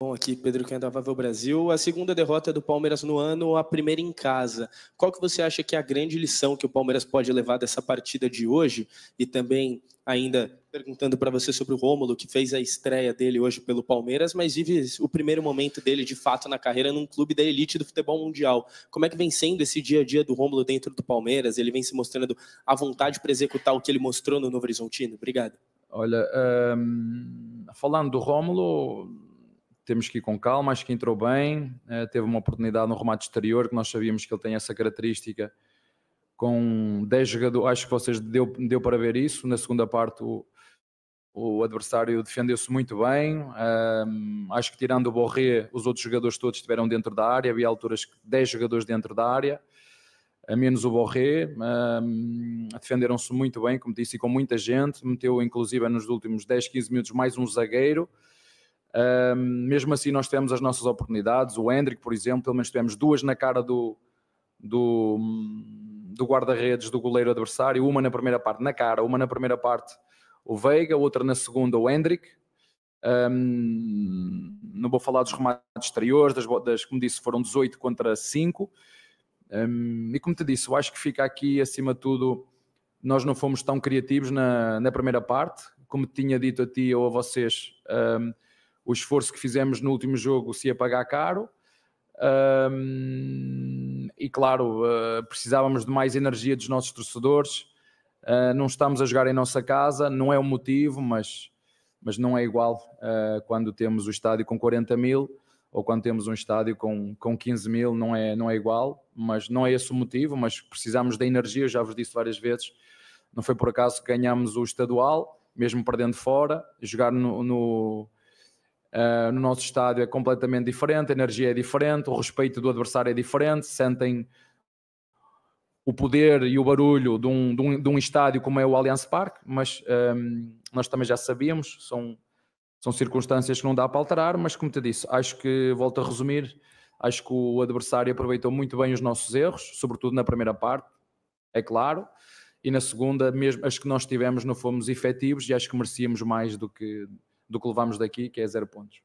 Bom, aqui Pedro Candavável Brasil. A segunda derrota do Palmeiras no ano, a primeira em casa. Qual que você acha que é a grande lição que o Palmeiras pode levar dessa partida de hoje? E também, ainda perguntando para você sobre o Rômulo, que fez a estreia dele hoje pelo Palmeiras, mas vive o primeiro momento dele de fato na carreira num clube da elite do futebol mundial. Como é que vem sendo esse dia a dia do Rômulo dentro do Palmeiras? Ele vem se mostrando à vontade para executar o que ele mostrou no Novo Horizontino? Obrigado. Olha, um, ehm, falando do Rômulo temos que ir com calma. Acho que entrou bem, eh, teve uma oportunidade no remate exterior, que nós sabíamos que ele tem essa característica. Com 10 jogadores, acho que vocês deu, deu para ver isso. Na segunda parte, o, o adversário defendeu-se muito bem. Um, ehm, acho que, tirando o Borré, os outros jogadores todos estiveram dentro da área. Havia alturas que 10 jogadores dentro da área, a menos o Borré. Um, ehm, Defenderam-se muito bem, como disse, e com muita gente. Meteu, inclusive, nos últimos 10, 15 minutos, mais um zagueiro. Um, mesmo assim, nós temos as nossas oportunidades. O Hendrick, por exemplo, pelo menos tivemos duas na cara do, do, do guarda-redes do goleiro adversário, uma na primeira parte na cara, uma na primeira parte o Veiga, outra na segunda o Hendrick. Um, não vou falar dos remates exteriores, das, das, como disse, foram 18 contra 5. Um, e como te disse, eu acho que fica aqui, acima de tudo, nós não fomos tão criativos na, na primeira parte. Como tinha dito a ti ou a vocês, um, o esforço que fizemos no último jogo se ia pagar caro. Um, e claro, uh, precisávamos de mais energia dos nossos torcedores. Uh, não estamos a jogar em nossa casa, não é o motivo, mas, mas não é igual uh, quando temos o estádio com 40 mil ou quando temos um estádio com, com 15 mil, não é, não é igual, mas não é esse o motivo, mas precisamos da energia, eu já vos disse várias vezes, não foi por acaso que ganhamos o estadual, mesmo perdendo fora, jogar no, no Uh, no nosso estádio é completamente diferente, a energia é diferente, o respeito do adversário é diferente, sentem o poder e o barulho de um, de um, de um estádio como é o Allianz Parque, mas um, nós também já sabíamos, são, são circunstâncias que não dá para alterar, mas como te disse, acho que, volto a resumir, acho que o adversário aproveitou muito bem os nossos erros, sobretudo na primeira parte, é claro, e na segunda, mesmo as que nós tivemos não fomos efetivos e acho que merecíamos mais do que, do que levamos daqui, que é zero pontos.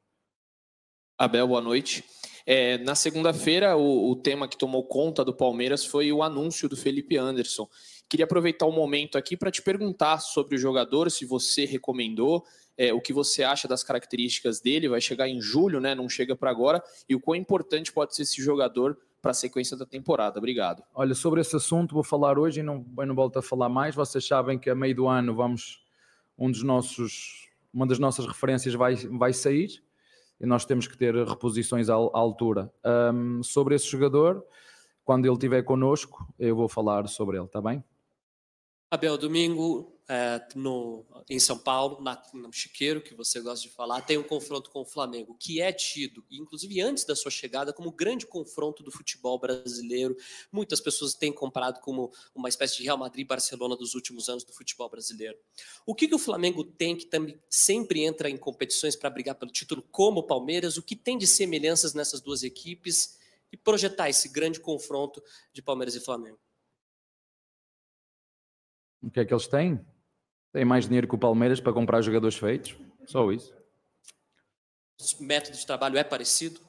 Abel, boa noite. É, na segunda-feira, o, o, tema que tomou conta do Palmeiras foi o anúncio do Felipe Anderson. Queria aproveitar o momento aqui para te perguntar sobre o jogador, se você recomendou, é, o que você acha das características dele. Vai chegar em julho, né? Não chega para agora. E o quão importante pode ser esse jogador para a sequência da temporada. Obrigado. Olha, sobre esse assunto vou falar hoje e não, não volto a falar mais. Vocês sabem que a meio do ano vamos um dos nossos uma das nossas referências vai, vai sair e nós temos que ter reposições à, à altura. Um, sobre esse jogador, quando ele estiver connosco, eu vou falar sobre ele, está bem? Abel, domingo é, no, em São Paulo, na, no Chiqueiro, que você gosta de falar, tem um confronto com o Flamengo, que é tido, inclusive antes da sua chegada, como um grande confronto do futebol brasileiro. Muitas pessoas têm comparado como uma espécie de Real Madrid-Barcelona dos últimos anos do futebol brasileiro. O que, que o Flamengo tem que também sempre entra em competições para brigar pelo título, como o Palmeiras? O que tem de semelhanças nessas duas equipes? E projetar esse grande confronto de Palmeiras e Flamengo. O que é que eles têm? Tem mais dinheiro que o Palmeiras para comprar jogadores feitos? Só isso. O método de trabalho é parecido?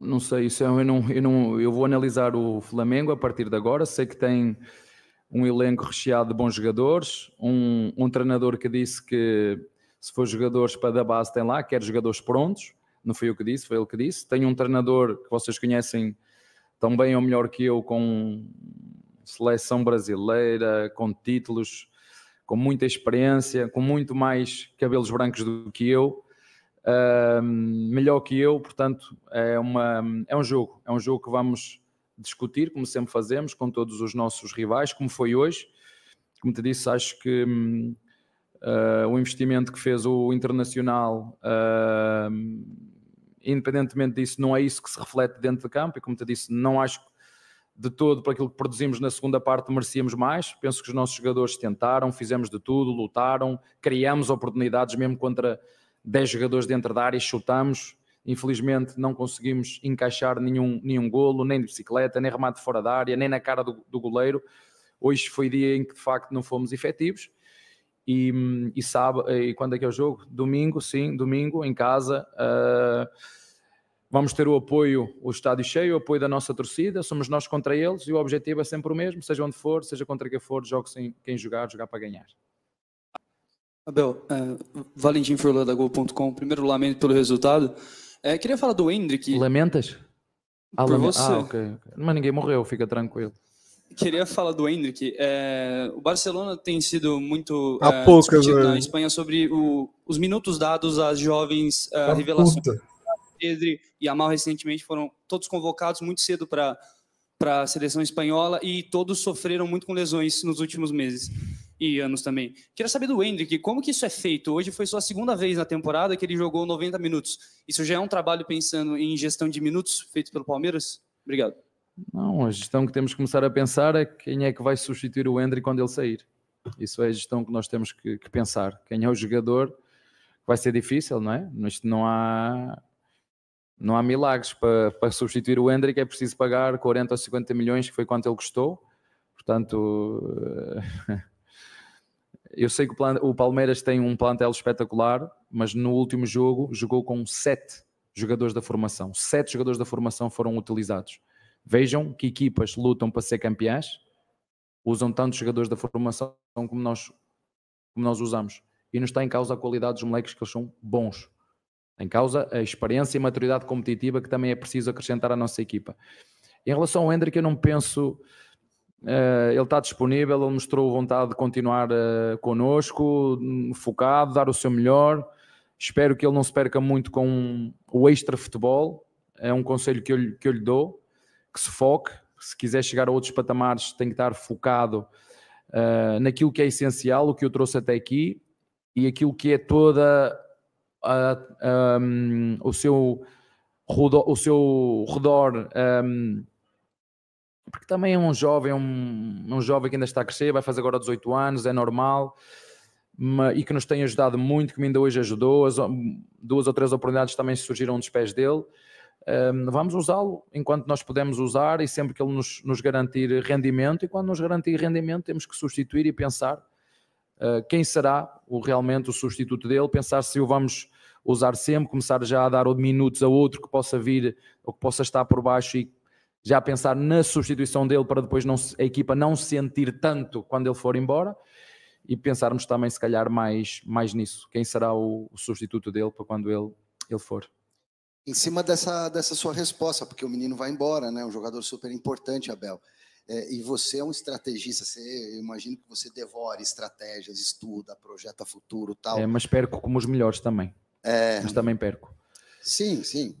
Não sei, isso é eu, não, eu, não, eu vou analisar o Flamengo a partir de agora. Sei que tem um elenco recheado de bons jogadores, um, um treinador que disse que se for jogadores para da base tem lá, quer jogadores prontos. Não foi eu que disse, foi ele que disse. Tem um treinador que vocês conhecem tão bem ou melhor que eu, com seleção brasileira, com títulos com muita experiência, com muito mais cabelos brancos do que eu, uh, melhor que eu, portanto, é, uma, é um jogo, é um jogo que vamos discutir, como sempre fazemos, com todos os nossos rivais, como foi hoje. Como te disse, acho que uh, o investimento que fez o Internacional, uh, independentemente disso, não é isso que se reflete dentro de campo, e como te disse, não acho que de todo para aquilo que produzimos na segunda parte, merecíamos mais. Penso que os nossos jogadores tentaram, fizemos de tudo, lutaram, criamos oportunidades mesmo contra 10 jogadores dentro da área, chutamos. Infelizmente não conseguimos encaixar nenhum, nenhum golo, nem de bicicleta, nem remate fora da área, nem na cara do, do goleiro. Hoje foi dia em que de facto não fomos efetivos. E, e, sábado, e quando é que é o jogo? Domingo, sim, domingo, em casa. Uh Vamos ter o apoio, o estádio cheio, o apoio da nossa torcida, somos nós contra eles e o objetivo é sempre o mesmo, seja onde for, seja contra quem for, jogo sem quem jogar, jogar para ganhar. Abel, é, Valentim Furlan da Gol.com, primeiro lamento pelo resultado. É, queria falar do Hendrick. Lamentas? Ah, lame... você. Ah, okay. Mas ninguém morreu, fica tranquilo. Queria falar do Hendrick. É, o Barcelona tem sido muito Há é, poucas, na né? Espanha sobre o, os minutos dados às jovens uh, revelações. Puta. Pedri e Amal recentemente foram todos convocados muito cedo para para a seleção espanhola e todos sofreram muito com lesões nos últimos meses e anos também. Queria saber do Hendrick, como que isso é feito? Hoje foi sua segunda vez na temporada que ele jogou 90 minutos. Isso já é um trabalho pensando em gestão de minutos feito pelo Palmeiras? Obrigado. Não, a gestão que temos que começar a pensar é quem é que vai substituir o Hendrick quando ele sair. Isso é a gestão que nós temos que, que pensar. Quem é o jogador vai ser difícil, não é? Isto não há não há milagres. Para, para substituir o Hendrick é preciso pagar 40 ou 50 milhões, que foi quanto ele custou. Portanto, eh, eu sei que o Palmeiras tem um plantel espetacular, mas no último jogo jogou com sete jogadores da formação. Sete jogadores da formação foram utilizados. Vejam que equipas lutam para ser campeãs, usam tantos jogadores da formação como nós, como nós usamos. E não está em causa a qualidade dos moleques que eles são bons. Em causa a experiência e maturidade competitiva que também é preciso acrescentar à nossa equipa. Em relação ao Hendrick, eu não penso. Uh, ele está disponível, ele mostrou vontade de continuar uh, focado, dar o seu melhor. Espero que ele não se perca muito com o extra futebol. É um conselho que eu, que eu lhe dou: que se foque. Se quiser chegar a outros patamares, tem que estar focado uh, naquilo que é essencial, o que eu trouxe até aqui e aquilo que é toda um, o seu o seu redor um, porque também é um jovem é um, um jovem que ainda está a crescer vai fazer agora 18 anos é normal e que nos tem ajudado muito que ainda hoje ajudou as, duas ou três oportunidades também surgiram dos pés dele um, vamos usá-lo enquanto nós podemos usar e sempre que ele nos, nos, garantir rendimento. E quando nos garantir rendimento, temos que substituir e pensar uh, quem será o, realmente o substituto dele, pensar se o vamos usar sempre, começar já a dar minutos a outro que possa vir ou que possa estar por baixo e já pensar na substituição dele para depois não, a equipa não sentir tanto quando ele for embora e pensarmos também se calhar mais, mais nisso, quem será o, o substituto dele para quando ele, ele for. Em cima dessa, dessa sua resposta, porque o menino vai embora, né? um jogador super importante, Abel. É, e você é um estrategista, você, eu imagino que você devora estratégias, estuda, projeta futuro tal. É, mas espero que como os melhores também. É... Mas também perco. Sim, sim.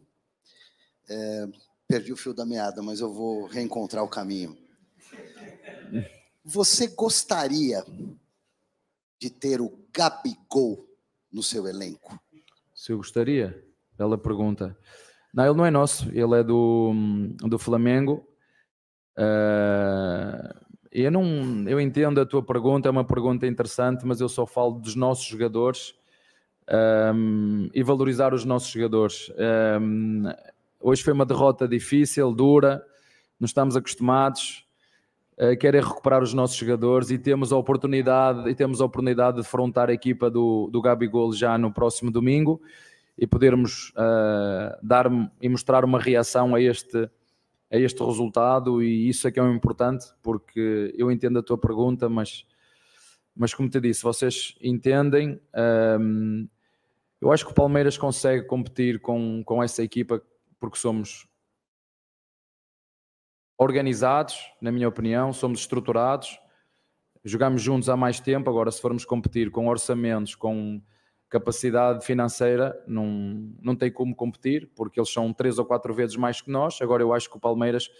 É... Perdi o fio da meada, mas eu vou reencontrar o caminho. Você gostaria de ter o Gabigol no seu elenco? Se eu gostaria? Bela pergunta. Não, ele não é nosso, ele é do, do Flamengo. Uh, eu, não, eu entendo a tua pergunta, é uma pergunta interessante, mas eu só falo dos nossos jogadores um, e valorizar os nossos jogadores. Um, hoje foi uma derrota difícil, dura, não estamos acostumados. Uh, querem recuperar os nossos jogadores e temos a oportunidade e temos a oportunidade de defrontar a equipa do, do Gabigol já no próximo domingo e podermos uh, dar e mostrar uma reação a este a este resultado e isso é que é o importante porque eu entendo a tua pergunta mas mas como te disse vocês entendem eu acho que o Palmeiras consegue competir com, com essa equipa porque somos organizados, na minha opinião, somos estruturados, jogamos juntos há mais tempo. Agora, se formos competir com orçamentos, com capacidade financeira, não, não tem como competir, porque eles são três ou quatro vezes mais que nós. Agora, eu acho que o Palmeiras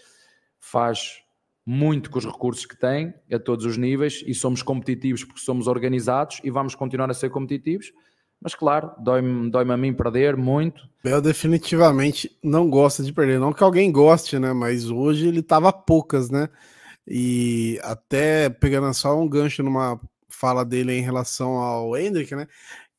faz muito com os recursos que tem, a todos os níveis, e somos competitivos porque somos organizados e vamos continuar a ser competitivos. Mas claro, dói-me dói a mim perder muito. Bel definitivamente não gosta de perder. Não que alguém goste, né? Mas hoje ele tava a poucas, né? E até pegando só um gancho numa fala dele em relação ao Hendrick, né?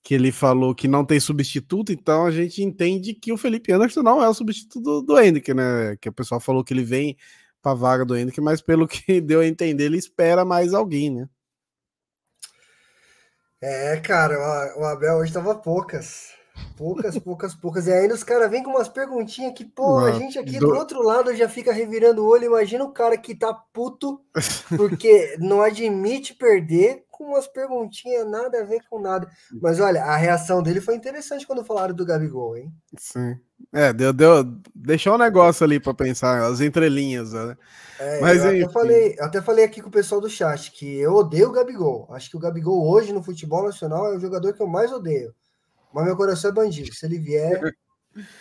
Que ele falou que não tem substituto, então a gente entende que o Felipe Anderson não é o substituto do, do Hendrick, né? Que o pessoal falou que ele vem para a vaga do Hendrick, mas pelo que deu a entender, ele espera mais alguém, né? É, cara, o Abel hoje tava poucas. Poucas, poucas, poucas. E ainda os caras vêm com umas perguntinhas que, pô, a gente aqui do... do... outro lado já fica revirando o olho. Imagina o cara que tá puto porque não admite perder com umas perguntinhas nada a ver com nada. Mas olha, a reação dele foi interessante quando falaram do Gabigol, hein? Sim. É, deu, deu, deixou um negócio ali para pensar, as entrelinhas, né? É, Mas eu, até falei, eu até falei aqui com o pessoal do chat que eu odeio o Gabigol. Acho que o Gabigol hoje no futebol nacional é o jogador que eu mais odeio. Mas meu coração é bandido. Se ele vier,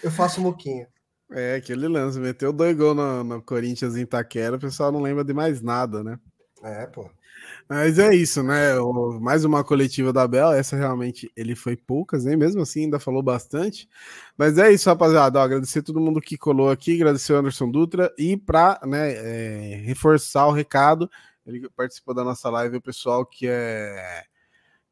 eu faço um moquinha. É, aquele lance. Meteu dois gols no, no Corinthians em Itaquera, o pessoal não lembra de mais nada, né? É, pô. Mas é isso, né? O, mais uma coletiva da Bel. Essa realmente ele foi poucas, né? Mesmo assim, ainda falou bastante. Mas é isso, rapaziada. Ó, agradecer todo mundo que colou aqui, agradecer o Anderson Dutra e para né, é, reforçar o recado, ele participou da nossa live, o pessoal que é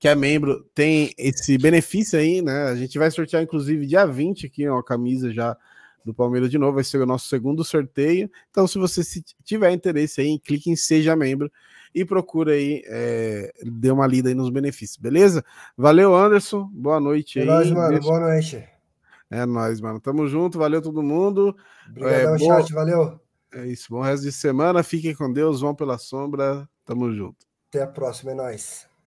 que é membro tem esse benefício aí, né? A gente vai sortear, inclusive, dia 20 aqui, uma camisa já do Palmeiras de novo, vai ser o nosso segundo sorteio. Então, se você se tiver interesse aí, clique em Seja Membro e procura aí, é, dê uma lida aí nos benefícios, beleza? Valeu, Anderson. Boa noite é aí. É nóis, mano. Boa noite. É nóis, mano. Tamo junto. Valeu todo mundo. Obrigado, é, bom... chat. Valeu. É isso. Bom resto de semana. Fiquem com Deus. Vão pela sombra. Tamo junto. Até a próxima. É nóis.